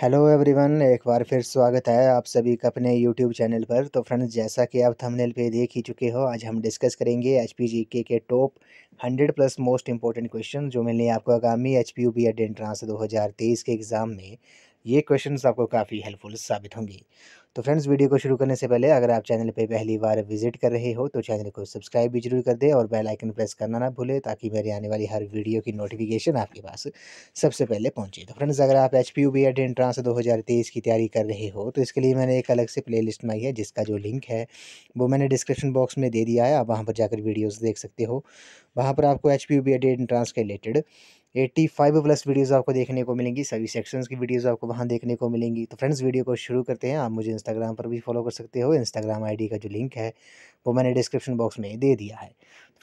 hello everyone एक बार फिर स्वागत है आप सभी का अपने यूट्यूब चैनल पर तो फ्रेंड्स जैसा कि आप थंबनेल पे देख ही चुके हो आज हम डिस्कस करेंगे एच के के top 100 plus most important question जो मिलने आपको आगामी H P U B Ed entrance दो के एग्ज़ाम में ये क्वेश्चन आपको काफ़ी हेल्पफुल साबित होंगे तो फ्रेंड्स वीडियो को शुरू करने से पहले अगर आप चैनल पर पहली बार विजिट कर रहे हो तो चैनल को सब्सक्राइब भी जरूर कर दे और बेल आइकन प्रेस करना ना भूलें ताकि मेरी आने वाली हर वीडियो की नोटिफिकेशन आपके पास सबसे पहले पहुंचे तो फ्रेंड्स अगर आप H P U B Ed entrance दो हज़ार तेईस की तैयारी कर रहे हो तो इसके लिए मैंने एक अलग से प्ले लिस्ट बनाई है जिसका जो लिंक है वो मैंने डिस्क्रिप्शन बॉक्स में दे दिया है आप वहाँ पर जाकर वीडियोज़ देख सकते हो वहाँ पर आपको H P U B Ed entrance के related eighty five plus videos आपको देखने को मिलेंगी सभी सेक्शंस की वीडियोज़ आपको वहाँ देखने को मिलेंगी तो फ्रेंड्स वीडियो को शुरू करते हैं आप मुझे इंस्टाग्राम पर भी फॉलो कर सकते हो इंस्टाग्राम आईडी का जो लिंक है वो मैंने डिस्क्रिप्शन बॉक्स में दे दिया है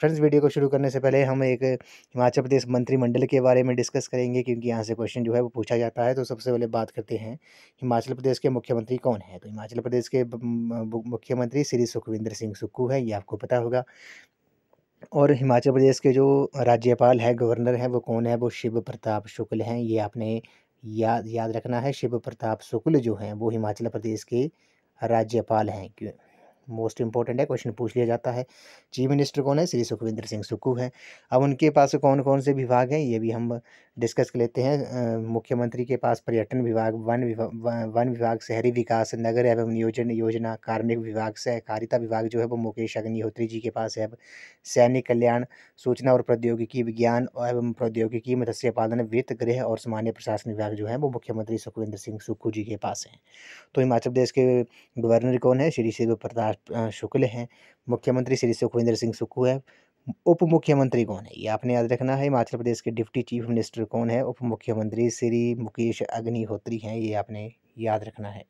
फ्रेंड्स वीडियो को शुरू करने से पहले हम एक हिमाचल प्रदेश मंत्रिमंडल के बारे में डिस्कस करेंगे क्योंकि यहाँ से क्वेश्चन जो है वो पूछा जाता है तो सबसे पहले बात करते हैं हिमाचल प्रदेश के मुख्यमंत्री कौन है तो हिमाचल प्रदेश के मुख्यमंत्री श्री सुखविंदर सिंह सुक्कू है ये आपको पता होगा और हिमाचल प्रदेश के जो राज्यपाल है गवर्नर हैं वो कौन है वो शिव प्रताप शुक्ल हैं ये आपने याद याद रखना है शिव प्रताप शुक्ल जो हैं वो हिमाचल प्रदेश के राज्यपाल हैं क्यों मोस्ट इंपॉर्टेंट है क्वेश्चन पूछ लिया जाता है चीफ मिनिस्टर कौन है श्री सुखविंदर सिंह सुक्खू हैं अब उनके पास कौन कौन से विभाग हैं ये भी हम डिस्कस कर लेते हैं मुख्यमंत्री के पास पर्यटन विभाग वन विभाग वन विभाग शहरी विकास नगर एवं नियोजन योजना कार्मिक विभाग सहकारिता विभाग जो है वो मुकेश अग्निहोत्री जी के पास है सैनिक कल्याण सूचना और प्रौद्योगिकी विज्ञान एवं प्रौद्योगिकी मत्स्य पालन वित्त गृह और सामान्य प्रशासन विभाग जो है वो मुख्यमंत्री सुखविंदर सिंह सुक्खू जी के पास हैं तो हिमाचल प्रदेश के गवर्नर कौन है श्री शिव प्रताप शुक्ल हैं मुख्यमंत्री श्री सुखविंदर सिंह सुक्खू है उप मुख्यमंत्री कौन है ये आपने याद रखना है हिमाचल प्रदेश के डिप्टी चीफ मिनिस्टर कौन है उप मुख्यमंत्री श्री मुकेश अग्निहोत्री हैं ये आपने याद रखना है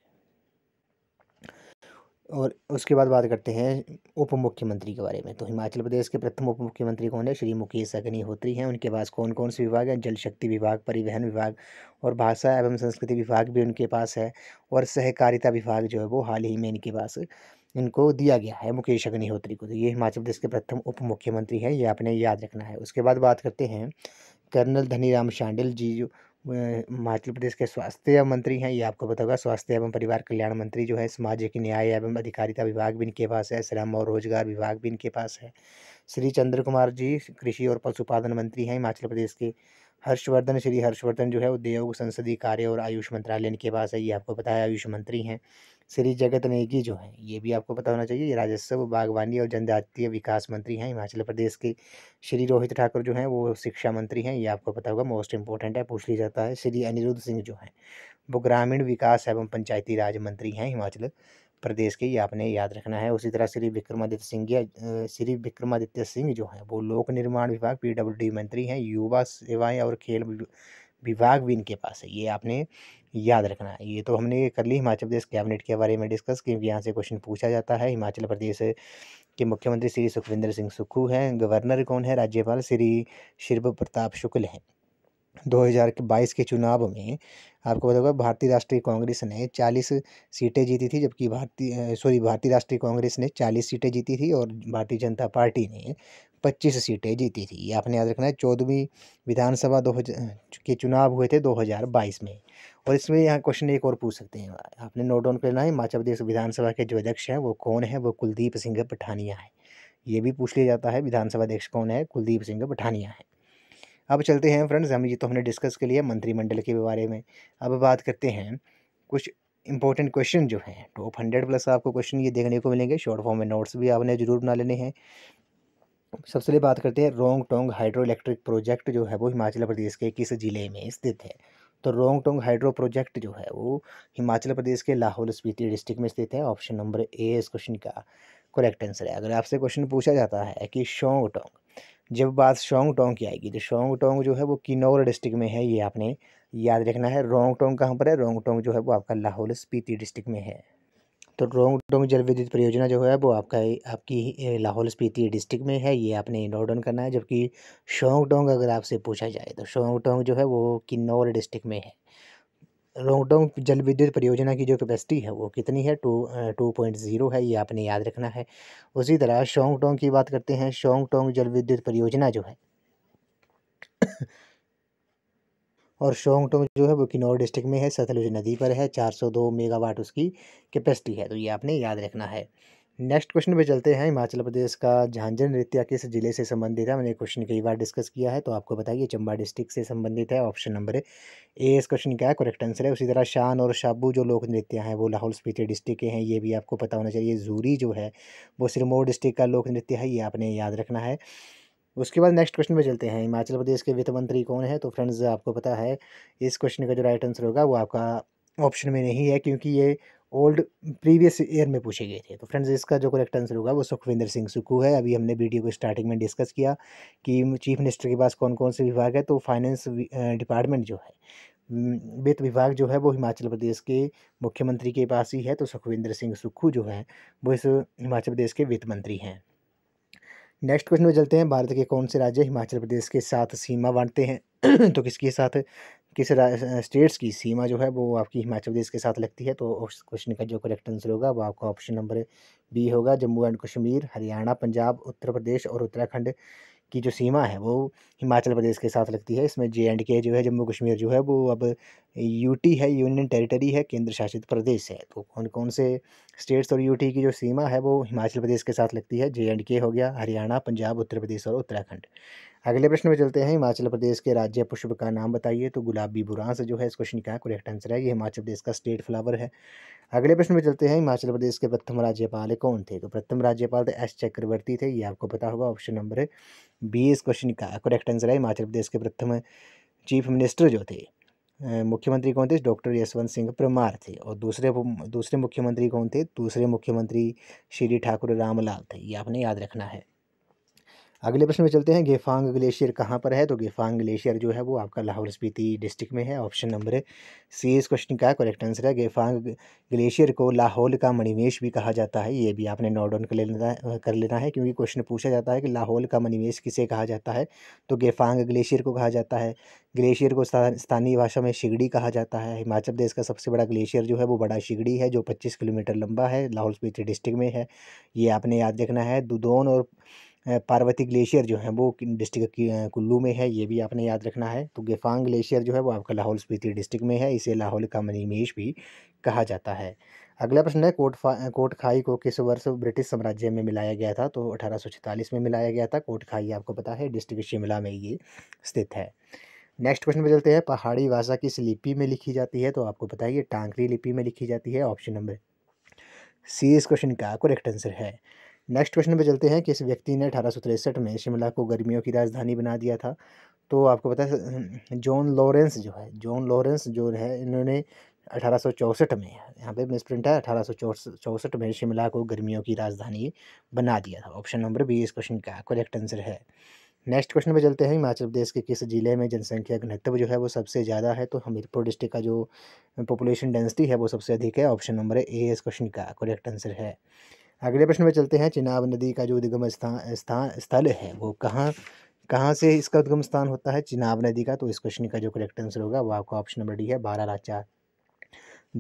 और उसके बाद बात करते हैं उप मुख्यमंत्री के बारे में तो हिमाचल प्रदेश के प्रथम उप मुख्यमंत्री कौन है श्री मुकेश अग्निहोत्री हैं उनके पास कौन कौन से विभाग हैं जल शक्ति विभाग परिवहन विभाग और भाषा एवं संस्कृति विभाग भी उनके पास है और सहकारिता विभाग जो है वो हाल ही में इनके पास इनको दिया गया है मुकेश अग्निहोत्री को तो ये हिमाचल प्रदेश के प्रथम उप मुख्यमंत्री हैं ये आपने याद रखना है उसके बाद बात करते हैं कर्नल धनीराम शांडिल जी जो हिमाचल प्रदेश के स्वास्थ्य मंत्री हैं ये आपको पता होगा स्वास्थ्य एवं परिवार कल्याण मंत्री जो है सामाजिक न्याय एवं अधिकारिता विभाग भी इनके पास है श्रम और रोजगार विभाग भी इनके पास है श्री चंद्र कुमार जी कृषि और पशुपालन मंत्री हैं हिमाचल प्रदेश के हर्षवर्धन श्री हर्षवर्धन जो है उद्योग संसदीय कार्य और आयुष मंत्रालय इनके पास है ये आपको पता है आयुष मंत्री हैं श्री जगत नेगी जो हैं ये भी आपको पता होना चाहिए ये राजस्व बागवानी और जनजातीय विकास मंत्री हैं हिमाचल प्रदेश के श्री रोहित ठाकुर जो हैं वो शिक्षा मंत्री हैं ये आपको पता होगा मोस्ट इंपॉर्टेंट है पूछ लिया जाता है श्री अनिरुद्ध सिंह जो हैं वो ग्रामीण विकास एवं पंचायती राज मंत्री हैं हिमाचल प्रदेश के ये आपने याद रखना है उसी तरह श्री विक्रमादित्य सिंह श्री विक्रमादित्य सिंह जो हैं वो लोक निर्माण विभाग पी मंत्री हैं युवा सेवाएं और खेल विभाग भी इनके पास है ये आपने याद रखना है ये तो हमने कर ली हिमाचल प्रदेश कैबिनेट के बारे में डिस्कस क्योंकि यहाँ से क्वेश्चन पूछा जाता है हिमाचल प्रदेश के मुख्यमंत्री श्री सुखविंदर सिंह सुक्खू हैं गवर्नर कौन है राज्यपाल श्री शिव प्रताप शुक्ल हैं 2022 के चुनाव में आपको बता दें भारतीय राष्ट्रीय कांग्रेस ने 40 सीटें जीती थी जबकि भारतीय सॉरी भारतीय राष्ट्रीय कांग्रेस ने 40 सीटें जीती थी और भारतीय जनता पार्टी ने 25 सीटें जीती थी आपने याद रखना है चौदहवीं विधानसभा दो के चुनाव हुए थे 2022 में और इसमें यहाँ क्वेश्चन एक और पूछ सकते हैं आपने नोट डाउन करना है हिमाचल प्रदेश विधानसभा के जो अध्यक्ष हैं वो कौन है वो कुलदीप सिंह पठानिया है ये भी पूछ लिया जाता है विधानसभा अध्यक्ष कौन है कुलदीप सिंह पठानिया है अब चलते हैं फ्रेंड्स हम ये तो हमने डिस्कस के लिए मंत्रिमंडल के बारे में अब बात करते हैं कुछ इंपॉर्टेंट क्वेश्चन जो हैं टॉप हंड्रेड प्लस आपको क्वेश्चन ये देखने को मिलेंगे शॉर्ट फॉर्म में नोट्स भी आपने जरूर बना लेने हैं सबसे पहले बात करते हैं Rong Tong hydro electric project जो है वो हिमाचल प्रदेश के किस ज़िले में स्थित है तो रोंग टोंग हाइड्रो प्रोजेक्ट जो है वो हिमाचल प्रदेश के लाहौल स्पीति डिस्ट्रिक्ट में स्थित है ऑप्शन नंबर ए इस क्वेश्चन का करेक्ट आंसर है अगर आपसे क्वेश्चन पूछा जाता है कि शोंग टोंग जब बात शोंग टोंग की आएगी तो शोंग टोंग जो है वो किन्नौर डिस्ट्रिक्ट में है ये आपने याद रखना है रोंग टोंग कहाँ पर है रोंग टोंग जो है वो आपका लाहौल स्पीति डिस्ट्रिक्ट में है तो रोंग टोंग जल विद्युत परियोजना जो है वो आपका आपकी लाहौल स्पीति डिस्ट्रिक्ट में है ये आपने नोट डाउन करना है जबकि शोंग टोंग अगर आपसे पूछा जाए तो शोंग टोंग जो है वो किन्नौर डिस्ट्रिक्ट में है रोंगटोंग जल विद्युत परियोजना की जो कैपेसिटी है वो कितनी है टू टू पॉइंट ज़ीरो है ये आपने याद रखना है उसी तरह शोंग टोंग की बात करते हैं शोंग टोंग जल विद्युत परियोजना जो है और शोंग टोंग जो है वो किन्नौर डिस्ट्रिक्ट में है सतलुज नदी पर है चार सौ दो मेगावाट उसकी कैपेसिटी है तो ये आपने याद रखना है नेक्स्ट क्वेश्चन पे चलते हैं हिमाचल प्रदेश का झांझर नृत्य किस जिले से संबंधित है मैंने क्वेश्चन कई बार डिस्कस किया है तो आपको बताइए चंबा डिस्ट्रिक्ट से संबंधित है ऑप्शन नंबर ए इस क्वेश्चन का है करेक्ट आंसर है उसी तरह शान और शाबू जो लोक नृत्य हैं वो लाहौल स्पीति डिस्ट्रिक्ट के हैं ये भी आपको पता होना चाहिए जूरी जो है वो सिरमौर डिस्ट्रिक्ट का लोक नृत्य है ये आपने याद रखना है उसके बाद नेक्स्ट क्वेश्चन पे चलते हैं हिमाचल प्रदेश के वित्त मंत्री कौन है तो फ्रेंड्स आपको पता है इस क्वेश्चन का जो राइट आंसर होगा वो आपका ऑप्शन में नहीं है क्योंकि ये ओल्ड प्रीवियस ईयर में पूछे गए थे तो फ्रेंड्स इसका जो करेक्ट आंसर होगा वो सुखविंदर सिंह सुक्खू है अभी हमने वीडियो को स्टार्टिंग में डिस्कस किया कि चीफ मिनिस्टर के पास कौन कौन से विभाग है तो फाइनेंस डिपार्टमेंट जो है वित्त विभाग जो है वो हिमाचल प्रदेश के मुख्यमंत्री के पास ही है तो सुखविंदर सिंह सुक्खू जो है वो इस हिमाचल प्रदेश के वित्त मंत्री हैं नेक्स्ट क्वेश्चन में चलते हैं भारत के कौन से राज्य हिमाचल प्रदेश के साथ सीमा बांटते हैं तो किसके साथ किस स्टेट्स की सीमा जो है वो आपकी हिमाचल प्रदेश के साथ लगती है तो उस क्वेश्चन का जो करेक्ट आंसर होगा वो आपका ऑप्शन नंबर बी होगा जम्मू एंड कश्मीर हरियाणा पंजाब उत्तर प्रदेश और उत्तराखंड की जो सीमा है वो हिमाचल प्रदेश के साथ लगती है इसमें जे एंड के जो है जम्मू कश्मीर जो है वो अब यूटी है यूनियन टेरिटरी है केंद्र शासित प्रदेश है तो कौन कौन से स्टेट्स और यूटी की जो सीमा है वो हिमाचल प्रदेश के साथ लगती है जे एंड के हो गया हरियाणा पंजाब उत्तर प्रदेश और उत्तराखंड अगले प्रश्न में चलते हैं हिमाचल प्रदेश के राज्य पुष्प का नाम बताइए तो गुलाबी बुरांस जो है इस क्वेश्चन का करेक्ट आंसर है ये हिमाचल प्रदेश का स्टेट फ्लावर है अगले प्रश्न में चलते हैं हिमाचल प्रदेश के प्रथम राज्यपाल कौन थे तो प्रथम राज्यपाल तो एस चक्रवर्ती थे ये आपको पता होगा ऑप्शन नंबर बी इस क्वेश्चन का करेक्ट आंसर है हिमाचल प्रदेश के प्रथम चीफ मिनिस्टर जो थे मुख्यमंत्री कौन थे डॉक्टर यशवंत सिंह परमार थे और दूसरे दूसरे मुख्यमंत्री कौन थे दूसरे मुख्यमंत्री श्री ठाकुर रामलाल थे ये आपने याद रखना है अगले प्रश्न में चलते हैं गेफांग ग्लेशियर कहाँ पर है तो गेफांग ग्लेशियर जो है वो आपका लाहौल स्पीति डिस्ट्रिक्ट में है ऑप्शन नंबर सी इस क्वेश्चन का करेक्ट आंसर है गेफांग ग्लेशियर को लाहौल का मणिमेश भी कहा जाता है ये भी आपने नोट डाउन कर लेना कर लेना है क्योंकि क्वेश्चन पूछा जाता है कि लाहौल का मणिमेश किसे कहा जाता है तो गेफांग ग्लेशियर को कहा जाता है ग्लेशियर को स्थानीय भाषा में शिगड़ी कहा जाता है हिमाचल प्रदेश का सबसे बड़ा ग्लेशियर जो है वो बड़ा शिगड़ी है जो पच्चीस किलोमीटर लंबा है लाहौल स्पीति डिस्ट्रिक्ट में है ये आपने याद देखना है दुदोन और पार्वती ग्लेशियर जो है वो डिस्ट्रिक्ट कुल्लू में है ये भी आपने याद रखना है तो गेफांग ग्लेशियर जो है वो आपका लाहौल स्पीति डिस्ट्रिक्ट में है इसे लाहौल का मनीमेश भी कहा जाता है अगला प्रश्न है कोट कोट खाई को किस वर्ष ब्रिटिश साम्राज्य में मिलाया गया था तो अठारह में मिलाया गया था कोट खाई आपको पता है डिस्ट्रिक्ट शिमला में ये स्थित है नेक्स्ट क्वेश्चन पर चलते हैं पहाड़ी भाषा किस लिपि में लिखी जाती है तो आपको पता है ये टांकरी लिपि में लिखी जाती है ऑप्शन नंबर सी इस क्वेश्चन का करेक्ट आंसर है नेक्स्ट क्वेश्चन पे चलते हैं किस व्यक्ति ने अठारह में शिमला को गर्मियों की राजधानी बना दिया था तो आपको पता है जॉन लॉरेंस जो है जॉन लॉरेंस जो है इन्होंने अठारह में यहाँ पे मिस प्रिंट है अठारह में शिमला को गर्मियों की राजधानी बना दिया था ऑप्शन नंबर बी इस क्वेश्चन का करेक्ट आंसर है नेक्स्ट क्वेश्चन पे चलते हैं हिमाचल प्रदेश के किस ज़िले में जनसंख्या घनत्व जो है वो सबसे ज़्यादा है तो हमीरपुर डिस्ट्रिक्ट का जो पॉपुलेशन डेंसिटी है वो सबसे अधिक है ऑप्शन नंबर ए इस क्वेश्चन का करेक्ट आंसर है अगले प्रश्न में चलते हैं चिनाब नदी का जो उद्गम स्थान स्थान स्थल है वो कहाँ कहाँ से इसका उद्गम स्थान होता है चिनाब नदी का तो इस क्वेश्चन का जो करेक्ट आंसर होगा वो आपका ऑप्शन नंबर डी है बारह राचा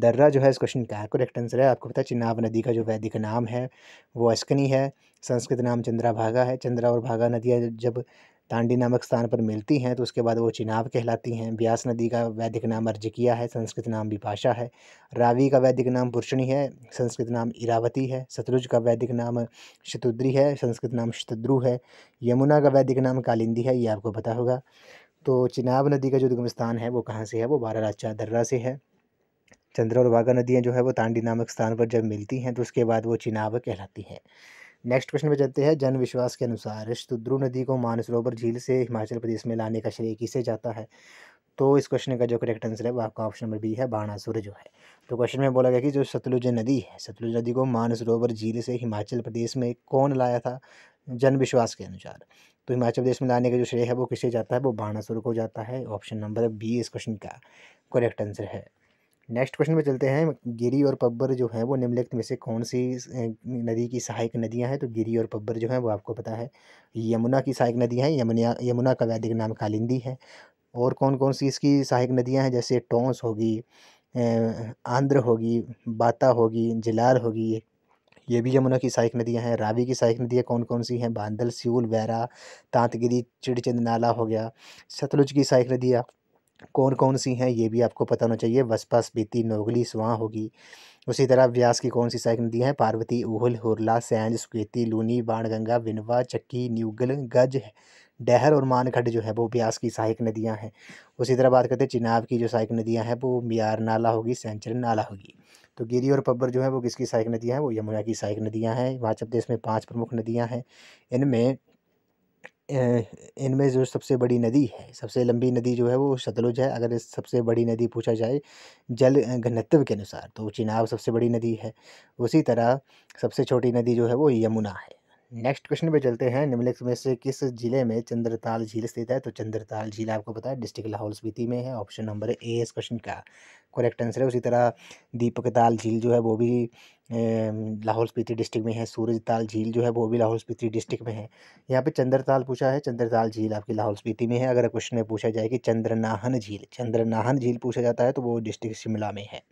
दर्रा जो है इस क्वेश्चन का करेक्ट आंसर है आपको पता है चिनाब नदी का जो वैदिक नाम है वो अस्कनी है संस्कृत नाम चंद्राभागा है चंद्रा और भागा नदियाँ जब तांडी नामक स्थान पर मिलती हैं तो उसके बाद वो चिनाब कहलाती हैं ब्यास नदी का वैदिक नाम अर्जिकिया है संस्कृत नाम विपाशा है रावी का वैदिक नाम पुरुषणी है संस्कृत नाम इरावती है सतलुज का वैदिक नाम शतुद्री है संस्कृत नाम शतद्रु है यमुना का वैदिक नाम कालिंदी है ये आपको पता होगा तो चिनाब नदी का जो उद्गम स्थान है वो कहाँ से है वो बारह राजा दर्रा से है चंद्र और वागा नदियाँ जो है वो तांडी नामक स्थान पर जब मिलती हैं तो उसके बाद वो चिनाब कहलाती हैं नेक्स्ट क्वेश्चन पे चलते हैं जन विश्वास के अनुसार शुद्रु नदी को मानसरोवर झील से हिमाचल प्रदेश में लाने का श्रेय किसे जाता है तो इस क्वेश्चन का जो करेक्ट आंसर है वो आपका ऑप्शन नंबर बी है बाणासुर जो है तो क्वेश्चन में बोला गया कि जो सतलुज नदी है सतलुज नदी को मानसरोवर झील से हिमाचल प्रदेश में कौन लाया था जन विश्वास के अनुसार तो हिमाचल प्रदेश में लाने का जो श्रेय है वो किसे जाता है वो बाणासुर को जाता है ऑप्शन नंबर बी इस क्वेश्चन का करेक्ट आंसर है नेक्स्ट क्वेश्चन में चलते हैं गिरी और पब्बर जो है वो निम्नलिखित में से कौन सी नदी की सहायक नदियां हैं तो गिरी और पब्बर जो हैं वो आपको पता है यमुना की सहायक नदियां हैं यमुना यमुना का वैदिक नाम कालिंदी है और कौन कौन सी इसकी सहायक नदियां हैं जैसे टोंस होगी आंध्र होगी बाता होगी जिलार होगी ये भी यमुना की सहायक नदियाँ हैं रावी की सहायक नदियाँ कौन कौन सी हैं बांदल सियूल वैरा तांतगिरी चिड़चंद नाला हो गया सतलुज की सहायक नदियाँ कौन कौन सी हैं ये भी आपको पता होना चाहिए वसपा स्पीति नोगली स्वां होगी उसी तरह व्यास की कौन सी सहायक नदियाँ हैं पार्वती ऊहल हुरला सैंज सुकेती लूनी बाणगंगा विनवा चक्की न्यूगल गज डहर और मानखड जो है वो ब्यास की सहायक नदियाँ हैं उसी तरह बात करते हैं चिनाब की जो सहायक नदियाँ हैं वो मियार नाला होगी सेंचर नाला होगी तो गिरी और पब्बर जो है वो किसकी सहायक नदियाँ हैं वो यमुना की सहायक नदियाँ हैं हिमाचल प्रदेश में पाँच प्रमुख नदियाँ हैं इनमें इनमें जो सबसे बड़ी नदी है सबसे लंबी नदी जो है वो सतलुज है अगर इस सबसे बड़ी नदी पूछा जाए जल घनत्व के अनुसार तो चिनाब सबसे बड़ी नदी है उसी तरह सबसे छोटी नदी जो है वो यमुना है नेक्स्ट क्वेश्चन पे चलते हैं निम्नलिखित में से किस जिले में चंद्रताल झील स्थित है तो चंद्रताल झील आपको पता है डिस्ट्रिक्ट लाहौल स्पीति में है ऑप्शन नंबर ए इस क्वेश्चन का करेक्ट आंसर है उसी तरह दीपक ताल झील जो है वो भी लाहौल स्पीति डिस्ट्रिक्ट में है सूरज ताल झील जो है वो भी लाहौल स्पीति डिस्ट्रिक्ट में है यहाँ पे चंद्रताल पूछा है चंद्रताल झील आपकी लाहौल स्पीति में है अगर क्वेश्चन में पूछा जाए कि चंद्रनाहन झील चंद्रनाहन झील पूछा जाता है तो वो डिस्ट्रिक्ट शिमला में है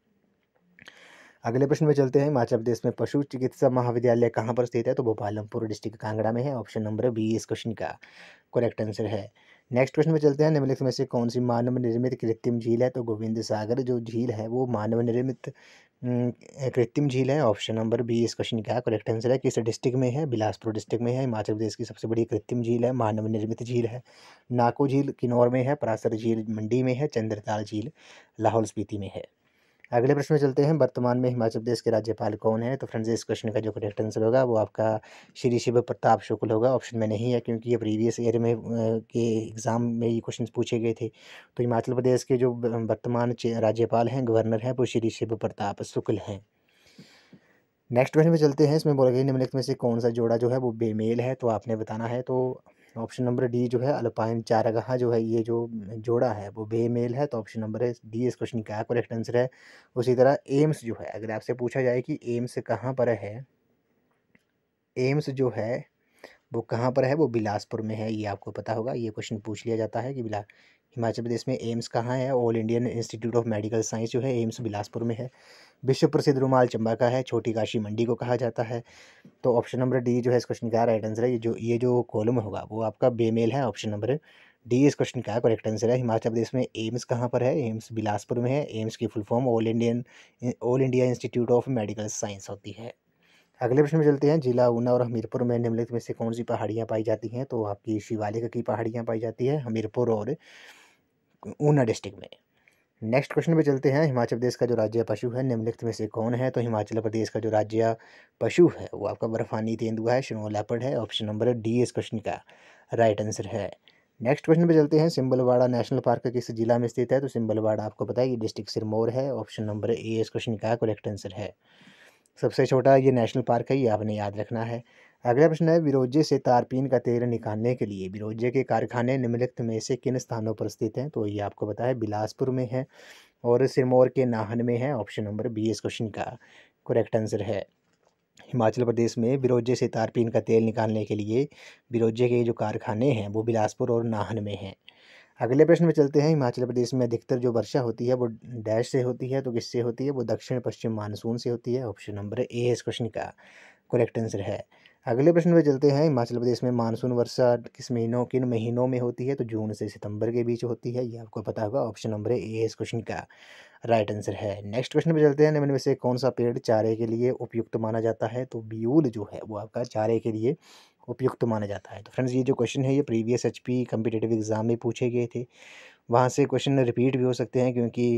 अगले प्रश्न में चलते हैं हिमाचल प्रदेश में पशु चिकित्सा महाविद्यालय कहाँ पर स्थित है तो भोपालमपुर डिस्ट्रिक्ट कांगड़ा में है ऑप्शन नंबर बी इस क्वेश्चन का करेक्ट आंसर है नेक्स्ट प्रश्न में चलते हैं निम्नलिखित में से कौन सी मानव निर्मित कृत्रिम झील है तो गोविंद सागर जो झील है वो मानव निर्मित कृत्रिम झील है ऑप्शन नंबर बी इस क्वेश्चन का करेक्ट आंसर है किस डिस्ट्रिक्ट में है बिलासपुर डिस्ट्रिक्ट में है हिमाचल प्रदेश की सबसे बड़ी कृत्रिम झील है मानव निर्मित झील है नाको झील किन्नौर में है परासर झील मंडी में है चंद्रताल झील लाहौल स्पीति में है अगले प्रश्न में चलते हैं वर्तमान में हिमाचल प्रदेश के राज्यपाल कौन है तो फ्रेंड्स इस क्वेश्चन का जो करेक्ट आंसर होगा वो आपका श्री शिव प्रताप शुक्ल होगा ऑप्शन में नहीं है क्योंकि ये प्रीवियस ईयर में के एग्ज़ाम में ये क्वेश्चन पूछे गए थे तो हिमाचल प्रदेश के जो वर्तमान राज्यपाल हैं गवर्नर हैं वो श्री शिव प्रताप शुक्ल हैं नेक्स्ट क्वेश्चन में चलते हैं इसमें बोला गया निम्नलिखित में से कौन सा जोड़ा जो है वो बेमेल है तो आपने बताना है तो ऑप्शन नंबर डी जो है अल्पाइन चारागाह जो है ये जो जोड़ा है वो बेमेल है तो ऑप्शन नंबर है डी इस क्वेश्चन का करेक्ट आंसर है उसी तरह एम्स जो है अगर आपसे पूछा जाए कि एम्स कहाँ पर है एम्स जो है वो कहाँ पर है वो बिलासपुर में है ये आपको पता होगा ये क्वेश्चन पूछ लिया जाता है कि बिला हिमाचल प्रदेश में एम्स कहाँ है all Indian institute of medical science जो है एम्स बिलासपुर में है विश्व प्रसिद्ध रुमाल चंबा का है छोटी काशी मंडी को कहा जाता है तो ऑप्शन नंबर डी जो है इस क्वेश्चन का राइट आंसर है ये जो ये जो कॉलम होगा वो आपका बेमेल है ऑप्शन नंबर डी इस क्वेश्चन का करेक्ट आंसर है हिमाचल प्रदेश में एम्स कहाँ पर है एम्स बिलासपुर में है एम्स की full form all Indian all India institute of medical science होती है अगले प्रश्न में चलते हैं जिला ऊना और हमीरपुर में निम्नलिखित में से कौन सी पहाड़ियाँ पाई जाती हैं तो आपकी शिवालिक की पहाड़ियाँ पाई जाती है हमीरपुर और ऊना डिस्ट्रिक्ट में नेक्स्ट क्वेश्चन पे चलते हैं हिमाचल प्रदेश का जो राज्य पशु है निम्नलिखित में से कौन है तो हिमाचल प्रदेश का जो राज्य पशु है वो आपका बर्फानी तेंदुआ है शिनो लैपड़ है ऑप्शन नंबर डी इस क्वेश्चन का राइट आंसर है नेक्स्ट क्वेश्चन पे चलते हैं सिम्बलवाड़ा नेशनल पार्क किस जिला में स्थित है तो सिम्बलवाड़ा आपको पता है कि डिस्ट्रिक्ट सिरमौर है ऑप्शन नंबर ए इस क्वेश्चन का करेक्ट आंसर है सबसे छोटा ये नेशनल पार्क है ये आपने याद रखना है अगला प्रश्न है विरोजे से तारपीन का तेल निकालने के लिए विरोजे के कारखाने निम्नलिखित में से किन स्थानों पर स्थित हैं तो ये आपको पता है बिलासपुर में है और सिरमौर के नाहन में है ऑप्शन नंबर बी इस क्वेश्चन का करेक्ट आंसर है हिमाचल प्रदेश में विरोजे से तारपीन का तेल निकालने के लिए विरोजे के जो कारखाने हैं वो बिलासपुर और नाहन में हैं अगले प्रश्न में चलते हैं हिमाचल प्रदेश में अधिकतर जो वर्षा होती है वो डैश से होती है तो किससे होती है वो दक्षिण पश्चिम मानसून से होती है ऑप्शन नंबर ए इस क्वेश्चन का करेक्ट आंसर है अगले प्रश्न पे चलते हैं हिमाचल प्रदेश में मानसून वर्षा किस महीनों किन महीनों में होती है तो जून से सितंबर के बीच होती है ये आपको पता होगा ऑप्शन नंबर ए इस क्वेश्चन का राइट आंसर है नेक्स्ट क्वेश्चन पे चलते हैं निम्न में से कौन सा पेड़ चारे के लिए उपयुक्त माना जाता है तो बियूल जो है वो आपका चारे के लिए उपयुक्त माना जाता है तो फ्रेंड्स ये जो क्वेश्चन है ये प्रीवियस एच पी एग्ज़ाम में पूछे गए थे वहाँ से क्वेश्चन रिपीट भी हो सकते हैं क्योंकि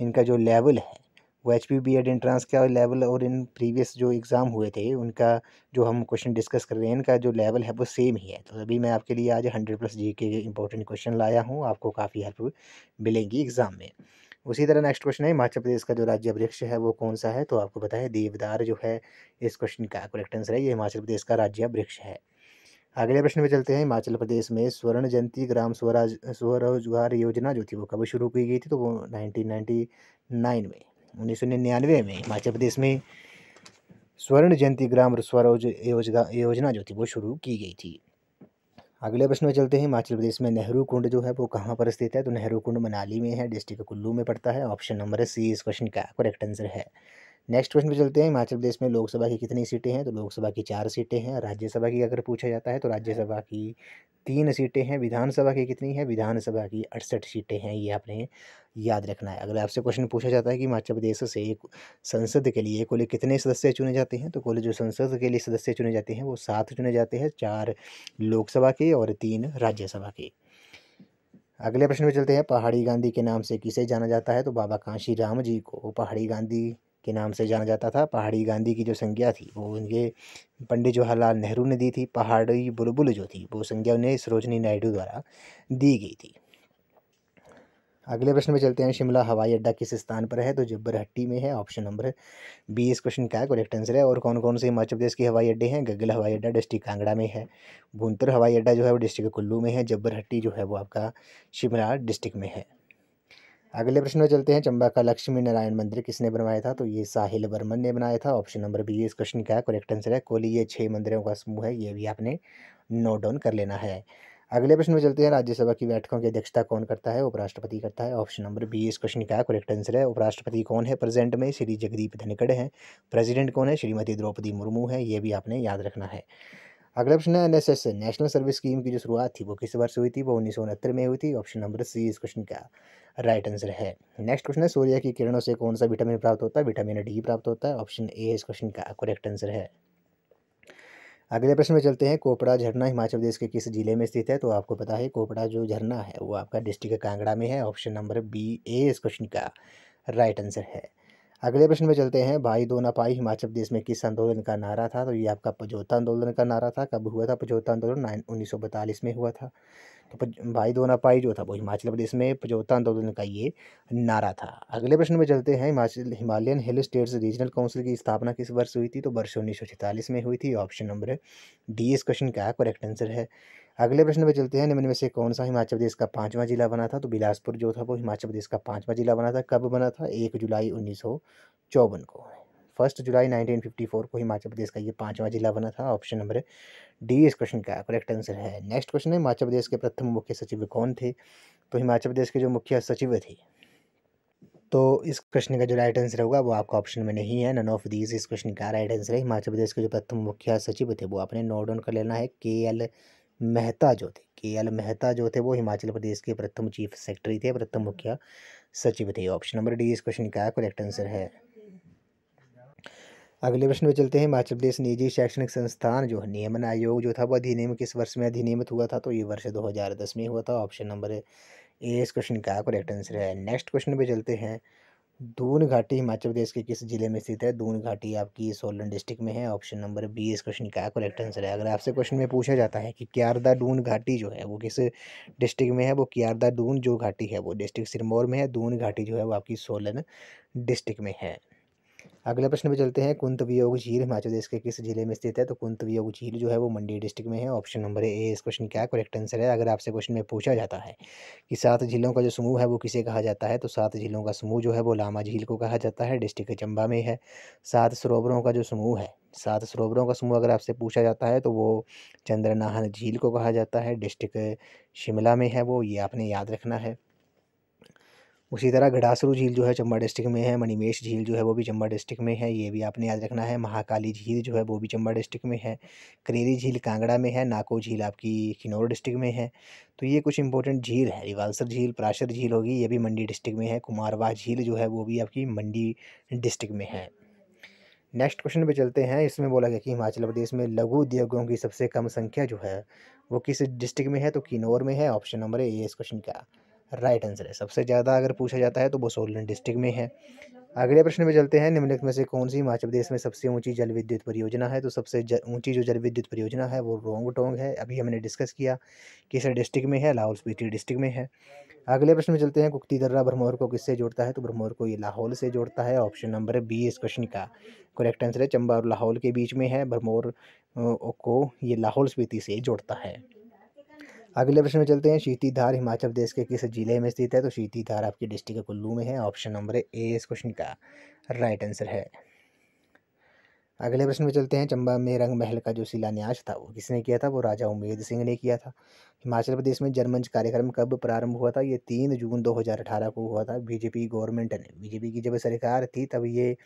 इनका जो लेवल है वो H P B Ed entrance का लेवल और इन प्रीवियस जो एग्ज़ाम हुए थे उनका जो हम क्वेश्चन डिस्कस कर रहे हैं इनका जो लेवल है वो सेम ही है तो अभी मैं आपके लिए आज हंड्रेड प्लस जी के इंपॉर्टेंट क्वेश्चन लाया हूँ आपको काफ़ी हेल्प मिलेंगी एग्ज़ाम में उसी तरह नेक्स्ट क्वेश्चन है हिमाचल प्रदेश का जो राज्य वृक्ष है वो कौन सा है तो आपको पता है देवदार जो है इस क्वेश्चन का करेक्ट आंसर है ये हिमाचल प्रदेश का राज्य वृक्ष है अगले प्रश्न में चलते हैं हिमाचल प्रदेश में स्वर्ण जयंती ग्राम स्वराज स्वरोजगार योजना जो थी वो कब शुरू की गई थी तो वो नाइनटीन नाइन्टी नाइन में उन्नीस सौ निन्यानवे में हिमाचल प्रदेश में स्वर्ण जयंती ग्राम स्वरोज योजना योजना जो थी वो शुरू की गई थी अगले प्रश्न में चलते हैं हिमाचल प्रदेश में नेहरू कुंड जो है वो कहाँ पर स्थित है तो नेहरू कुंड मनाली में है डिस्ट्रिक्ट कुल्लू में पड़ता है ऑप्शन नंबर सी इस क्वेश्चन का करेक्ट आंसर है नेक्स्ट क्वेश्चन पे चलते हैं हिमाचल प्रदेश में लोकसभा की कितनी सीटें हैं तो लोकसभा की चार सीटें हैं राज्यसभा की अगर पूछा जाता है तो राज्यसभा की तीन सीटें हैं विधानसभा की कितनी है विधानसभा की अड़सठ सीटें हैं ये आपने याद रखना है अगर आपसे क्वेश्चन पूछा जाता है कि हिमाचल प्रदेश से एक संसद के लिए कुल कितने सदस्य चुने जाते हैं तो कुल जो संसद के लिए सदस्य चुने जाते हैं वो सात चुने जाते हैं चार लोकसभा के और तीन राज्यसभा के अगले प्रश्न में चलते हैं पहाड़ी गांधी के नाम से किसे जाना जाता है तो बाबा कांशी राम जी को पहाड़ी गांधी के नाम से जाना जाता था पहाड़ी गांधी की जो संज्ञा थी वो उनके पंडित जवाहरलाल नेहरू ने दी थी पहाड़ी बुलबुल जो थी वो संज्ञा उन्हें सरोजनी नायडू द्वारा दी गई थी अगले प्रश्न में चलते हैं शिमला हवाई अड्डा किस स्थान पर है तो जब्बरहट्टी में है ऑप्शन नंबर बी इस क्वेश्चन का करेक्ट आंसर है और कौन कौन से हिमाचल प्रदेश के हवाई अड्डे हैं गगल हवाई अड्डा डिस्ट्रिक्ट कांगड़ा में है भुंतर हवाई अड्डा जो है वो डिस्ट्रिक्ट कुल्लू में है जब्बरहट्टी जो है वो आपका शिमला डिस्ट्रिक्ट में है अगले प्रश्न में चलते हैं चंबा का लक्ष्मी नारायण मंदिर किसने बनवाया था तो ये साहिल वर्मन ने बनाया था ऑप्शन नंबर बी इस क्वेश्चन का करेक्ट आंसर है कोली ये छः मंदिरों का समूह है ये भी आपने नोट डाउन कर लेना है अगले प्रश्न में चलते हैं राज्यसभा की बैठकों की अध्यक्षता कौन करता है उपराष्ट्रपति करता है ऑप्शन नंबर बी इस क्वेश्चन का करेक्ट आंसर है उपराष्ट्रपति कौन है प्रेजेंट में श्री जगदीप धनखड़ हैं प्रेजिडेंट कौन है श्रीमती द्रौपदी मुर्मू है ये भी आपने याद रखना है अगला प्रश्न है एनएसएस नेशनल सर्विस स्कीम की जो शुरुआत थी वो किस वर्ष हुई थी वो उन्नीस में हुई थी ऑप्शन नंबर सी इस क्वेश्चन का राइट आंसर है नेक्स्ट क्वेश्चन है सूर्य की किरणों से कौन सा विटामिन प्राप्त होता है विटामिन डी प्राप्त होता है ऑप्शन ए इस क्वेश्चन का करेक्ट आंसर है अगले प्रश्न में चलते हैं कोपड़ा झरना हिमाचल प्रदेश के किस जिले में स्थित है तो आपको पता है कोपड़ा जो झरना है वो आपका डिस्ट्रिक्ट कांगड़ा में है ऑप्शन नंबर बी ए इस क्वेश्चन का राइट आंसर है अगले प्रश्न में चलते हैं भाई दो ना पाई हिमाचल प्रदेश में किस आंदोलन का नारा था तो ये आपका पजोता आंदोलन का नारा था कब हुआ था पजोता आंदोलन नाइन उन्नीस में हुआ था तो भाई दो ना पाई जो था वो हिमाचल प्रदेश में पजोता आंदोलन का ये नारा था अगले प्रश्न में चलते हैं Himachal Himalayan hill states regional council की स्थापना किस वर्ष हुई थी तो वर्ष उन्नीस में हुई थी ऑप्शन नंबर डी इस क्वेश्चन का करेक्ट आंसर है अगले प्रश्न पर चलते हैं निम्न में से कौन सा हिमाचल प्रदेश का पांचवा जिला बना था तो बिलासपुर जो था वो हिमाचल प्रदेश का पांचवा जिला बना था कब बना था एक जुलाई उन्नीस को फर्स्ट जुलाई 1954 को हिमाचल प्रदेश का ये पांचवा जिला बना था ऑप्शन नंबर डी इस क्वेश्चन का करेक्ट आंसर है नेक्स्ट क्वेश्चन है हिमाचल प्रदेश के प्रथम मुख्य सचिव कौन थे तो हिमाचल प्रदेश के जो मुख्य सचिव थे तो इस क्वेश्चन का जो राइट आंसर होगा वो आपका ऑप्शन में नहीं है नन ऑफ दीज इस क्वेश्चन का राइट आंसर है हिमाचल प्रदेश के जो प्रथम मुख्य सचिव थे वो आपने नोट डाउन कर लेना है के एल मेहता जो थे के एल मेहता जो थे वो हिमाचल प्रदेश के प्रथम चीफ सेक्रेटरी थे प्रथम मुख्य सचिव थे ऑप्शन नंबर डी इस क्वेश्चन का करेक्ट आंसर है अगले प्रश्न पे चलते हैं हिमाचल प्रदेश निजी शैक्षणिक संस्थान जो नियमन आयोग जो था वो अधिनियम किस वर्ष में अधिनियमित हुआ था तो ये वर्ष 2010 में हुआ था ऑप्शन नंबर ए इस क्वेश्चन का करेक्ट आंसर है नेक्स्ट क्वेश्चन पे चलते हैं दून घाटी हिमाचल प्रदेश के किस जिले में स्थित है दून घाटी आपकी सोलन डिस्ट्रिक्ट में है ऑप्शन नंबर बी इस क्वेश्चन का करेक्ट आंसर है अगर आपसे क्वेश्चन में पूछा जाता है कि क्यारदा दून घाटी जो है वो किस डिस्ट्रिक्ट में है वो क्यारदा दून जो घाटी है वो डिस्ट्रिक्ट सिरमौर में है दून घाटी जो है वो आपकी सोलन डिस्ट्रिक्ट में है अगले प्रश्न पे चलते हैं कुंत वियोग झील हिमाचल प्रदेश के किस जिले में स्थित है तो कुंत वियोग झील जो है वो मंडी डिस्ट्रिक्ट में है ऑप्शन नंबर ए इस क्वेश्चन क्या करेक्ट आंसर है अगर आपसे क्वेश्चन में पूछा जाता है कि सात झीलों का जो समूह है वो किसे कहा जाता है तो सात झीलों का समूह जो है वो लामा झील को कहा जाता है डिस्ट्रिक्ट चंबा में है सात सरोवरों का जो समूह है सात सरोवरों का समूह अगर आपसे पूछा जाता है तो वो चंद्रनाहन झील को कहा जाता है डिस्ट्रिक्ट शिमला में है वो ये आपने याद रखना है उसी तरह घड़ासरू झील जो है चंबा डिस्ट्रिक्ट में है मणिमेश झील जो है वो भी चंबा डिस्ट्रिक्ट में है ये भी आपने याद रखना है महाकाली झील जो है वो भी चंबा डिस्ट्रिक्ट में है करेरी झील कांगड़ा में है नाको झील आपकी किन्नौर डिस्ट्रिक्ट में है तो ये कुछ इंपॉर्टेंट झील है रिवालसर झील पराशर झील होगी ये भी मंडी डिस्ट्रिक्ट में है कुमारवाह झील जो है वो भी आपकी मंडी डिस्ट्रिक्ट में है नेक्स्ट क्वेश्चन पे चलते हैं इसमें बोला गया कि हिमाचल प्रदेश में लघु उद्योगों की सबसे कम संख्या जो है वो किस डिस्ट्रिक्ट में है तो किन्नौर में है ऑप्शन नंबर ए इस क्वेश्चन का राइट आंसर है सबसे ज़्यादा अगर पूछा जाता है तो वो सोलन डिस्ट्रिक्ट में है अगले प्रश्न में चलते हैं निम्नलिखित में से कौन सी हिमाचल प्रदेश में सबसे ऊंची जल विद्युत परियोजना है तो सबसे ऊंची जो जल विद्युत परियोजना है वो रोंग टोंग है अभी हमने डिस्कस किया किस डिस्ट्रिक्ट में है लाहौल स्पीति डिस्ट्रिक्ट में है अगले प्रश्न में चलते हैं कुख्ती दर्रा भरमौर को किससे जोड़ता है तो भरमौर को ये लाहौल से जोड़ता है ऑप्शन नंबर बी इस क्वेश्चन का करेक्ट आंसर है चंबा और लाहौल के बीच में है भरमौर को ये लाहौल स्पीति से जोड़ता है अगले प्रश्न में चलते हैं शीतीधार हिमाचल प्रदेश के किस जिले में स्थित है तो धार आपकी डिस्ट्रिक्ट कुल्लू में है ऑप्शन नंबर ए इस क्वेश्चन का राइट आंसर है अगले प्रश्न में चलते हैं चंबा में रंग महल का जो शिलान्यास था वो किसने किया था वो राजा उमेद सिंह ने किया था हिमाचल प्रदेश में जनमंच कार्यक्रम कब प्रारंभ हुआ था ये तीन जून दो को हुआ था बीजेपी गवर्नमेंट ने बीजेपी की जब सरकार थी तब ये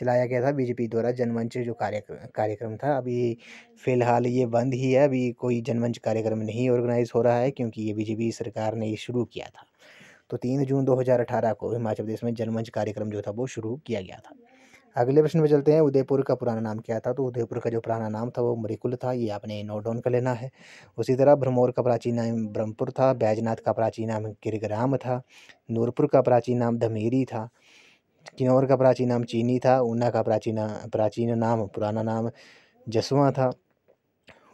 चलाया गया था बीजेपी द्वारा जनमंच जो कार्य कार्यक्रम था अभी फ़िलहाल ये बंद ही है अभी कोई जनमंच कार्यक्रम नहीं ऑर्गेनाइज हो रहा है क्योंकि ये बीजेपी सरकार ने ये शुरू किया था तो तीन जून 2018 को हिमाचल प्रदेश में जनमंच कार्यक्रम जो था वो शुरू किया गया था अगले प्रश्न में चलते हैं उदयपुर का पुराना नाम क्या था तो उदयपुर का जो पुराना नाम था वो मरिकुल था ये आपने नोट डाउन कर लेना है उसी तरह भ्रमौर का प्राचीन नाम ब्रह्मपुर था बैजनाथ का प्राचीन नाम गिरग्राम था नूरपुर का प्राचीन नाम धमेरी था किन्नौर का प्राचीन नाम चीनी था ऊना का प्राचीन प्राचीन नाम पुराना नाम जसवा था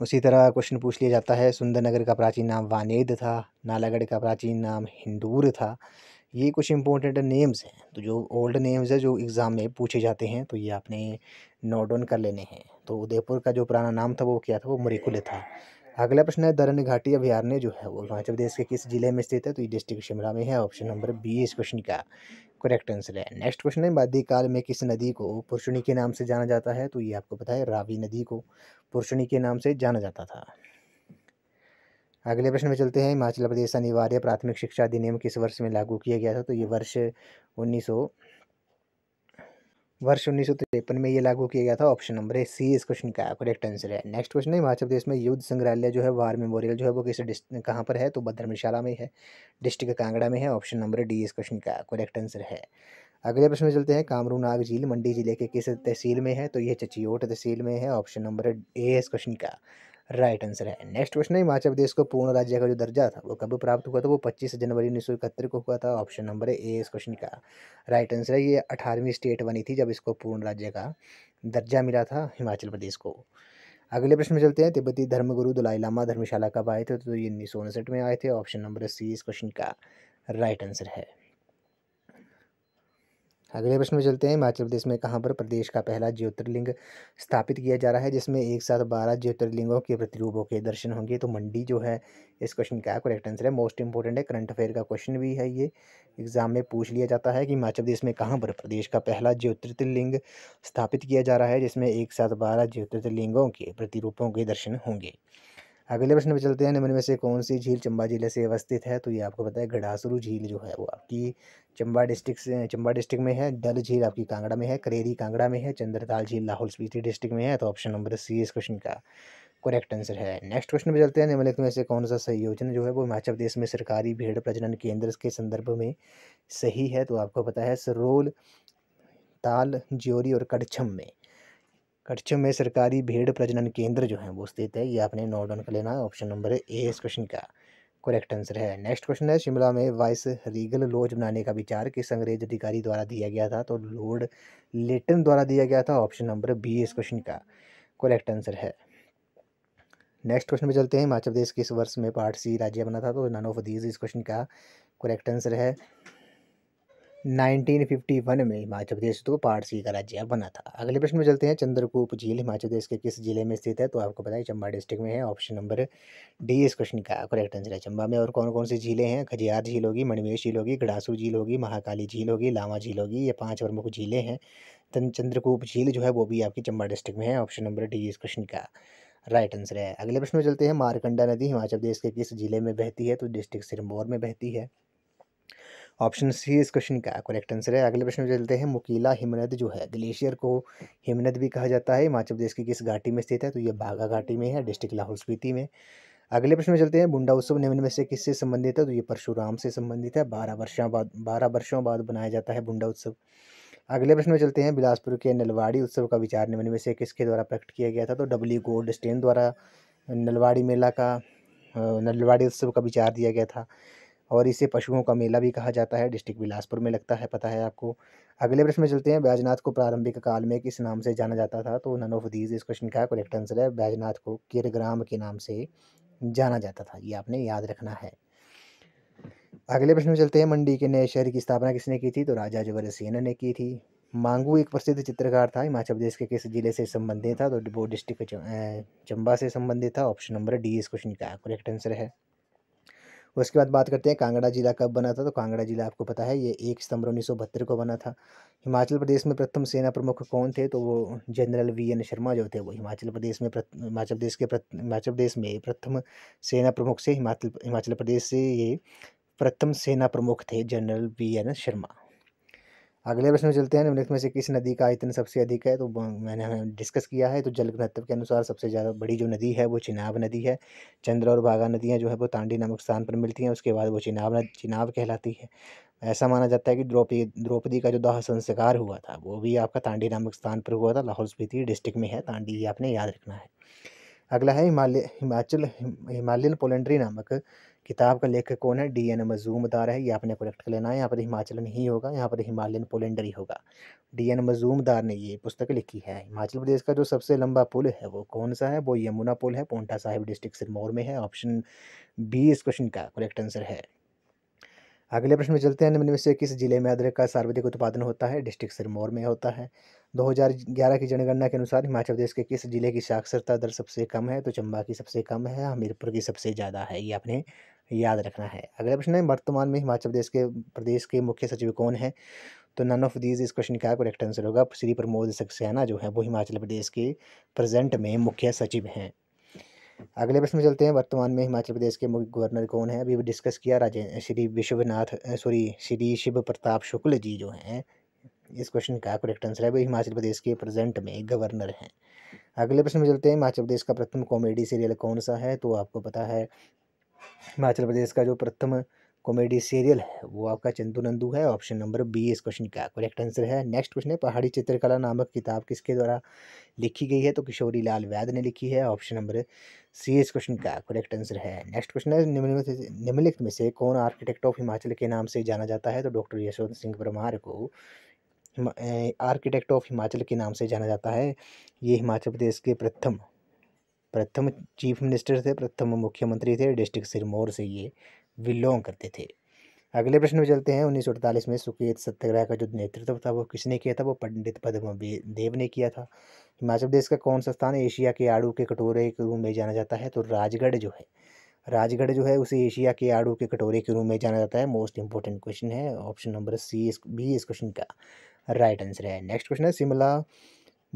उसी तरह क्वेश्चन पूछ लिया जाता है सुंदरनगर का प्राचीन नाम वानेद था नालागढ़ का प्राचीन नाम हिंदूर था ये कुछ इंपॉर्टेंट नेम्स हैं तो जो ओल्ड नेम्स है जो एग्ज़ाम में पूछे जाते हैं तो ये आपने नोट डाउन कर लेने हैं तो उदयपुर का जो पुराना नाम था वो क्या था वो मरिकुल था अगला प्रश्न है दरन घाटी अभ्यारण्य जो है वो हिमाचल प्रदेश के किस जिले में स्थित है तो ये डिस्ट्रिक्ट शिमला में है ऑप्शन नंबर बी इस क्वेश्चन का करेक्ट आंसर है नेक्स्ट क्वेश्चन है मध्यकाल में किस नदी को पुरुषणी के नाम से जाना जाता है तो ये आपको पता है रावी नदी को पुरुषणी के नाम से जाना जाता था अगले प्रश्न में चलते हैं हिमाचल प्रदेश अनिवार्य प्राथमिक शिक्षा अधिनियम किस वर्ष में लागू किया गया था तो ये वर्ष उन्नीस वर्ष उन्नीस में ये लागू किया गया था ऑप्शन नंबर ए सी इस क्वेश्चन का करेक्ट आंसर है नेक्स्ट क्वेश्चन है हिमाचल प्रदेश में युद्ध संग्रहालय जो है वार मेमोरियल जो है वो किस कहाँ पर है तो भद्रमशाला में है डिस्ट्रिक्ट कांगड़ा में है ऑप्शन नंबर डी इस क्वेश्चन का करेक्ट आंसर है अगले प्रश्न में चलते हैं कामरू नाग झील मंडी जिले के किस तहसील में है तो यह चचियोट तहसील में है ऑप्शन नंबर ए इस क्वेश्चन का राइट आंसर है नेक्स्ट क्वेश्चन है हिमाचल प्रदेश को पूर्ण राज्य का जो दर्जा था वो कब प्राप्त हुआ था वो पच्चीस जनवरी उन्नीस सौ इकहत्तर को हुआ था ऑप्शन नंबर ए इस क्वेश्चन का राइट आंसर है ये अठारहवीं स्टेट बनी थी जब इसको पूर्ण राज्य का दर्जा मिला था हिमाचल प्रदेश को अगले प्रश्न में चलते हैं तिब्बती धर्मगुरु दलाई लामा धर्मशाला कब आए थे तो ये उन्नीस सौ उनसठ में आए थे ऑप्शन नंबर सी इस क्वेश्चन का राइट आंसर है अगले प्रश्न में चलते हैं हिमाचल प्रदेश में कहाँ पर प्रदेश का पहला ज्योतिर्लिंग स्थापित किया जा रहा है जिसमें एक साथ बारह ज्योतिर्लिंगों के प्रतिरूपों के दर्शन होंगे तो मंडी जो है इस क्वेश्चन का करेक्ट आंसर है मोस्ट इंपॉर्टेंट है करंट अफेयर का क्वेश्चन भी है ये एग्जाम में पूछ लिया जाता है कि हिमाचल प्रदेश में कहाँ पर प्रदेश का पहला ज्योतिर्लिंग स्थापित किया जा रहा है जिसमें एक साथ बारह ज्योतिर्लिंगों के प्रतिरूपों के दर्शन होंगे अगले प्रश्न पे चलते हैं निम्न में से कौन सी झील चंबा जिले से अवस्थित है तो ये आपको पता है घड़ासरू झील जो है वो आपकी चंबा डिस्ट्रिक्ट से चंबा डिस्ट्रिक्ट में है डल झील आपकी कांगड़ा में है करेरी कांगड़ा में है चंद्रताल झील लाहौल स्पीति डिस्ट्रिक्ट में है तो ऑप्शन नंबर सी इस क्वेश्चन का करेक्ट आंसर है नेक्स्ट क्वेश्चन पे चलते हैं निम्नलिखित में से कौन सा संयोजन जो है वो हिमाचल प्रदेश में सरकारी भेड़ प्रजनन केंद्र के संदर्भ में सही है तो आपको पता है सरोल ताल ज्योरी और कड़छम में कच्छ में सरकारी भेड़ प्रजनन केंद्र जो है वो स्थित है ये आपने नोट डाउन कर लेना है ऑप्शन नंबर ए इस क्वेश्चन का करेक्ट आंसर है नेक्स्ट क्वेश्चन है शिमला में वाइस रीगल लॉज बनाने का विचार किस अंग्रेज अधिकारी द्वारा दिया गया था तो लॉर्ड लेटन द्वारा दिया गया था ऑप्शन नंबर बी इस क्वेश्चन का करेक्ट आंसर है नेक्स्ट क्वेश्चन पे चलते हैं हिमाचल प्रदेश किस वर्ष में पार्ट सी राज्य बना था तो नन ऑफ दीज इस क्वेश्चन का करेक्ट आंसर है 1951 में हिमाचल प्रदेश तो पारसी का राज्य बना था अगले प्रश्न में चलते हैं चंद्रकूप झील हिमाचल प्रदेश के किस जिले में स्थित है तो आपको पता है चंबा डिस्ट्रिक्ट में है ऑप्शन नंबर डी इस क्वेश्चन का करेक्ट आंसर है चंबा में और कौन कौन सी झीलें हैं खजियार झील होगी मणिमेश झील होगी घड़ासू झील होगी महाकाली झील होगी लामा झील होगी ये पाँच प्रमुख झीलें हैं चंद्रकूप झील जो है वो भी आपकी चंबा डिस्ट्रिक्ट में है ऑप्शन नंबर डी इस क्वेश्चन का राइट आंसर है अगले प्रश्न में चलते हैं मारकंडा नदी हिमाचल प्रदेश के किस जिले में बहती है तो डिस्ट्रिक्ट सिरमौर में बहती है ऑप्शन सी इस क्वेश्चन का करेक्ट आंसर है अगले प्रश्न में चलते हैं मुकीला हिमनद जो है ग्लेशियर को हिमनद भी कहा जाता है हिमाचल प्रदेश की किस घाटी में स्थित है तो ये बाघा घाटी में है डिस्ट्रिक्ट लाहौल स्पीति में अगले प्रश्न में चलते हैं बुंडा उत्सव निम्न में से किससे संबंधित है तो ये परशुराम से संबंधित है बारह वर्षों बाद बारह वर्षों बाद बनाया जाता है बुंडा उत्सव अगले प्रश्न में चलते हैं बिलासपुर के नलवाड़ी उत्सव का विचार निम्न में से किसके द्वारा प्रकट किया गया था तो डब्ल्यू गोल्ड स्टेन द्वारा नलवाड़ी मेला का नलवाड़ी उत्सव का विचार दिया गया था और इसे पशुओं का मेला भी कहा जाता है डिस्ट्रिक्ट बिलासपुर में लगता है पता है आपको अगले प्रश्न में चलते हैं बैजनाथ को प्रारंभिक काल में किस नाम से जाना जाता था तो नन ऑफ दीज इस क्वेश्चन का करेक्ट आंसर है बैजनाथ को किरग्राम के नाम से जाना जाता था ये आपने याद रखना है अगले प्रश्न में चलते हैं मंडी के नए शहर की स्थापना किसने की थी तो राजा जवर सेना ने की थी मांगू एक प्रसिद्ध चित्रकार था हिमाचल प्रदेश के किस जिले से संबंधित था तो वो डिस्ट्रिक्ट चंबा से संबंधित था ऑप्शन नंबर डी इस क्वेश्चन का करेक्ट आंसर है उसके बाद बात करते हैं कांगड़ा जिला कब बना था तो कांगड़ा जिला आपको पता है ये एक सितंबर उन्नीस को बना था हिमाचल प्रदेश में प्रथम सेना प्रमुख कौन थे तो वो जनरल वी एन शर्मा जो थे वो हिमाचल प्रदेश में हिमाचल प्रदेश के हिमाचल प्रदेश में प्रथम सेना प्रमुख से हिमाचल हिमाचल प्रदेश से ये प्रथम सेना प्रमुख थे जनरल वी एन शर्मा अगले प्रश्न में चलते हैं निम्नलिखित में से किस नदी का आयतन सबसे अधिक है तो मैंने हमें डिस्कस किया है तो जल घनत्व के अनुसार सबसे ज़्यादा बड़ी जो नदी है वो चिनाब नदी है चंद्र और भागा नदियाँ जो है वो तांडी नामक स्थान पर मिलती हैं उसके बाद वो चिनाब चिनाब कहलाती है ऐसा माना जाता है कि द्रौपदी द्रौपदी का जो दाह संस्कार हुआ था वो भी आपका तांडी नामक स्थान पर हुआ था लाहौल स्पीति डिस्ट्रिक्ट में है तांडी ये आपने याद रखना है अगला है हिमालय हिमाचल हिमालयन पोलेंड्री नामक किताब का लेखक कौन है डी एन मजूमदार है ये आपने करेक्ट कर लेना है यहाँ पर हिमाचल ही होगा यहाँ पर हिमालयन पोलेंडर ही होगा डी एन मजूमदार ने ये पुस्तक लिखी है हिमाचल प्रदेश का जो सबसे लंबा पुल है वो कौन सा है वो यमुना पुल है पोंटा साहिब डिस्ट्रिक्ट सिरमौर में है ऑप्शन बी इस क्वेश्चन का करेक्ट आंसर है अगले प्रश्न में चलते हैं निम्न में से किस जिले में अदरक का सर्वाधिक उत्पादन होता है डिस्ट्रिक्ट सिरमौर में होता है 2011 की जनगणना के अनुसार हिमाचल प्रदेश के किस जिले की साक्षरता दर सबसे कम है तो चंबा की सबसे कम है हमीरपुर की सबसे ज़्यादा है ये आपने याद रखना है अगला प्रश्न है वर्तमान में हिमाचल प्रदेश के प्रदेश के मुख्य सचिव कौन है तो नन ऑफ दीज इस क्वेश्चन का करेक्ट आंसर होगा श्री प्रमोद सक्सेना जो है वो हिमाचल प्रदेश के प्रेजेंट में मुख्य सचिव हैं अगले प्रश्न में चलते हैं वर्तमान में हिमाचल प्रदेश के मुख्य गवर्नर कौन है अभी डिस्कस किया राजे श्री विश्वनाथ सॉरी श्री शिव प्रताप शुक्ल जी जो हैं इस क्वेश्चन का करेक्ट आंसर है वो हिमाचल प्रदेश के प्रेजेंट में गवर्नर हैं अगले प्रश्न में चलते हैं हिमाचल प्रदेश का प्रथम कॉमेडी सीरियल कौन सा है तो आपको पता है हिमाचल प्रदेश का जो प्रथम कॉमेडी सीरियल है वो आपका चंदू नंदू है ऑप्शन नंबर बी इस क्वेश्चन का करेक्ट आंसर है नेक्स्ट क्वेश्चन है पहाड़ी चित्रकला नामक किताब किसके द्वारा लिखी गई है तो किशोरी लाल वैद ने लिखी है ऑप्शन नंबर सी इस क्वेश्चन का करेक्ट आंसर है नेक्स्ट क्वेश्चन है निम्नलिखित में से कौन आर्किटेक्ट ऑफ हिमाचल के नाम से जाना जाता है तो डॉक्टर यशवंत सिंह परमार को आर्किटेक्ट ऑफ हिमाचल के नाम से जाना जाता है ये हिमाचल प्रदेश के प्रथम प्रथम चीफ मिनिस्टर थे प्रथम मुख्यमंत्री थे डिस्ट्रिक्ट सिरमौर से ये बिलोंग करते थे अगले प्रश्न में चलते हैं उन्नीस में सुकेत सत्याग्रह का जो नेतृत्व था वो किसने किया था वो पंडित पद्म देव ने किया था हिमाचल प्रदेश का कौन सा स्थान एशिया के आड़ू के कटोरे के रूप में जाना जाता है तो राजगढ़ जो है राजगढ़ जो है उसे एशिया के आड़ू के कटोरे के रूप में जाना जाता है मोस्ट इंपॉर्टेंट क्वेश्चन है ऑप्शन नंबर सी इस बी इस क्वेश्चन का राइट आंसर है नेक्स्ट क्वेश्चन है शिमला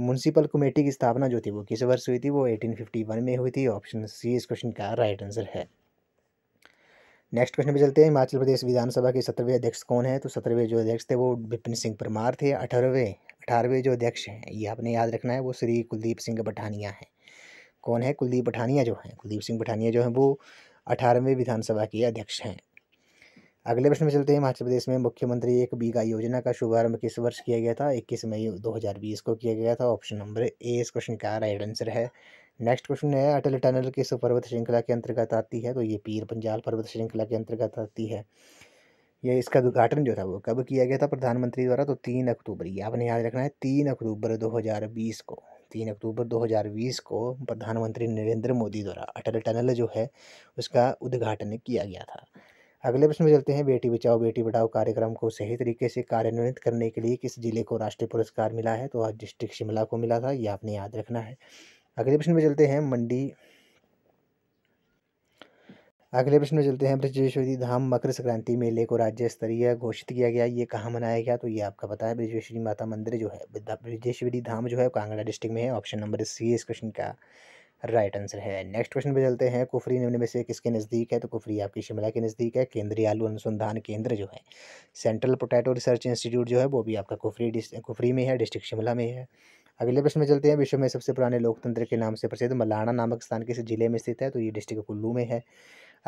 म्यूनसिपल कमेटी की स्थापना जो थी वो किस वर्ष हुई थी वो 1851 में हुई थी ऑप्शन सी इस क्वेश्चन का राइट आंसर है नेक्स्ट क्वेश्चन पे चलते हैं हिमाचल प्रदेश विधानसभा के सत्रहवें अध्यक्ष कौन है तो सत्रहवें जो अध्यक्ष थे वो विपिन सिंह परमार थे अठारहवें अठारहवें जो अध्यक्ष हैं ये आपने याद रखना है वो श्री कुलदीप सिंह पठानिया हैं कौन है कुलदीप पठानिया जो हैं कुलदीप सिंह पठानिया जो हैं वो अठारहवें विधानसभा के अध्यक्ष हैं अगले प्रश्न में चलते हैं हिमाचल प्रदेश में मुख्यमंत्री एक बीघा योजना का शुभारंभ किस वर्ष किया गया था इक्कीस मई बीस को किया गया था ऑप्शन नंबर ए इस क्वेश्चन का राइट आंसर है नेक्स्ट क्वेश्चन है अटल टनल किस पर्वत श्रृंखला के अंतर्गत आती है तो ये पीर पंजाल पर्वत श्रृंखला के अंतर्गत आती है ये इसका उद्घाटन जो था वो कब किया गया था प्रधानमंत्री द्वारा तो तीन अक्टूबर ये आपने याद रखना है तीन अक्टूबर 2020 को तीन अक्टूबर 2020 को प्रधानमंत्री नरेंद्र मोदी द्वारा अटल टनल जो है उसका उद्घाटन किया गया था अगले प्रश्न में चलते हैं बेटी बचाओ बेटी पढ़ाओ कार्यक्रम को सही तरीके से कार्यान्वित करने के लिए किस जिले को राष्ट्रीय पुरस्कार मिला है तो आज डिस्ट्रिक्ट शिमला को मिला था ये आपने याद रखना है अगले प्रश्न में चलते हैं मंडी अगले प्रश्न में चलते हैं ब्रजेश्वरी धाम मकर संक्रांति मेले को राज्य स्तरीय घोषित किया गया ये कहाँ मनाया गया तो ये आपका पता है ब्रजेश्वरी माता मंदिर जो है ब्रजेश्वरी धाम जो है कांगड़ा डिस्ट्रिक्ट में है ऑप्शन नंबर सी इस क्वेश्चन का राइट आंसर है नेक्स्ट क्वेश्चन पे चलते हैं कुफरी निम्न में से किसके नज़दीक है तो कुफरी आपकी शिमला के नज़दीक है केंद्रीय आलू अनुसंधान केंद्र जो है सेंट्रल पोटैटो रिसर्च इंस्टीट्यूट जो है वो भी आपका कुफरी कुफरी में है डिस्ट्रिक्ट शिमला में है अगले प्रश्न में चलते हैं विश्व में सबसे पुराने लोकतंत्र के नाम से प्रसिद्ध मलाना नामक स्थान किस जिले में स्थित है तो ये डिस्ट्रिक्ट कुल्लू में है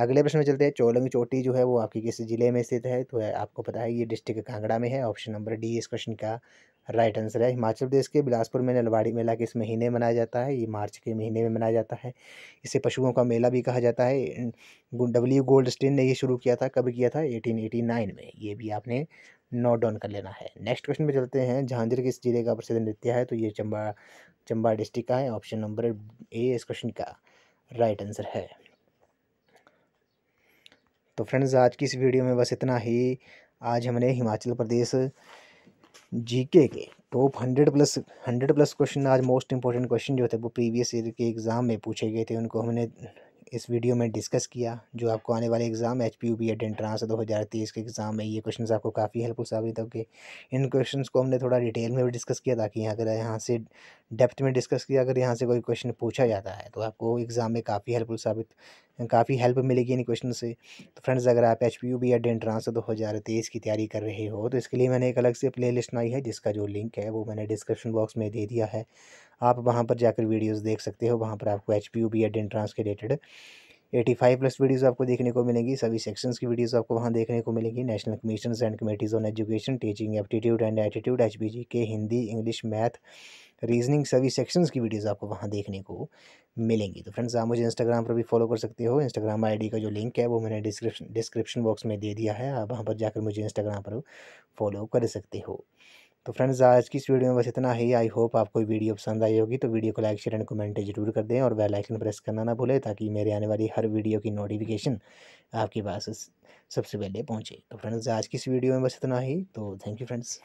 अगले प्रश्न में चलते हैं चोलंग चोटी जो है वो आपके किस ज़िले में स्थित है तो आपको पता है ये डिस्ट्रिक्ट कांगड़ा में है ऑप्शन नंबर डी इस क्वेश्चन का राइट आंसर है हिमाचल प्रदेश के बिलासपुर में नलवाड़ी मेला किस महीने में मनाया जाता है ये मार्च के महीने में मनाया जाता है इसे पशुओं का मेला भी कहा जाता है डब्ल्यू स्टेन ने ये शुरू किया था कब किया था एटीन में ये भी आपने नोट डाउन कर लेना है नेक्स्ट क्वेश्चन में चलते हैं झांझर किस जिले का प्रसिद्ध नृत्य है तो ये चंबा चंबा डिस्ट्रिक्ट का है ऑप्शन नंबर ए इस क्वेश्चन का राइट आंसर है तो फ्रेंड्स आज की इस वीडियो में बस इतना ही आज हमने हिमाचल प्रदेश जीके के top hundred plus hundred plus question आज मोस्ट इंपॉर्टेंट क्वेश्चन जो थे वो प्रीवियस ईयर के एग्ज़ाम में पूछे गए थे उनको हमने इस वीडियो में डिस्कस किया जो आपको आने वाले exam H P U B Ed entrance दो हज़ार तेईस के एग्ज़ाम में ये क्वेश्चन आपको काफ़ी हेल्पफुल साबित होंगे इन क्वेश्चन को हमने थोड़ा डिटेल में भी डिस्कस किया ताकि यहाँ अगर यहाँ से डेप्थ में डिस्कस किया अगर यहाँ से कोई क्वेश्चन पूछा जाता है तो आपको एग्ज़ाम में काफ़ी हेल्पफुल साबित काफ़ी हेल्प मिलेगी इन क्वेश्चन से तो फ्रेंड्स अगर आप एच पी यू बी या डेन ट्रांसफर दो हज़ार तेईस की तैयारी कर रहे हो तो इसके लिए मैंने एक अलग से प्ले लिस्ट बनाई है जिसका जो लिंक है वो मैंने डिस्क्रिप्शन बॉक्स में दे दिया है आप वहाँ पर जाकर वीडियोज़ देख सकते हो वहाँ पर आपको एच पी यू बी या डेन ट्रांस के related eighty five plus videos आपको देखने को मिलेंगी सभी सेक्शंस की वीडियोज़ आपको वहाँ देखने को मिलेंगी national commission and committees on education teaching aptitude and attitude H K Hindi English math reasoning सभी सेक्शंस की वीडियोज़ आपको वहाँ देखने को मिलेंगी तो फ्रेंड्स आप मुझे इंस्टाग्राम पर भी फॉलो कर सकते हो इंस्टाग्राम आईडी का जो लिंक है वो मैंने डिस्क्रिप्शन डिस्क्रिप्शन बॉक्स में दे दिया है आप वहाँ पर जाकर मुझे इंस्टाग्राम पर फॉलो कर सकते हो तो फ्रेंड्स आज की इस वीडियो में बस इतना ही आई होप आपको वीडियो पसंद आई होगी तो वीडियो को लाइक शेयर एंड कमेंट जरूर कर दें और बेल आइकन प्रेस करना ना भूलें ताकि मेरे आने वाली हर वीडियो की नोटिफिकेशन आपके पास सबसे पहले पहुंचे तो फ्रेंड्स आज की इस वीडियो में बस इतना ही तो थैंक यू फ्रेंड्स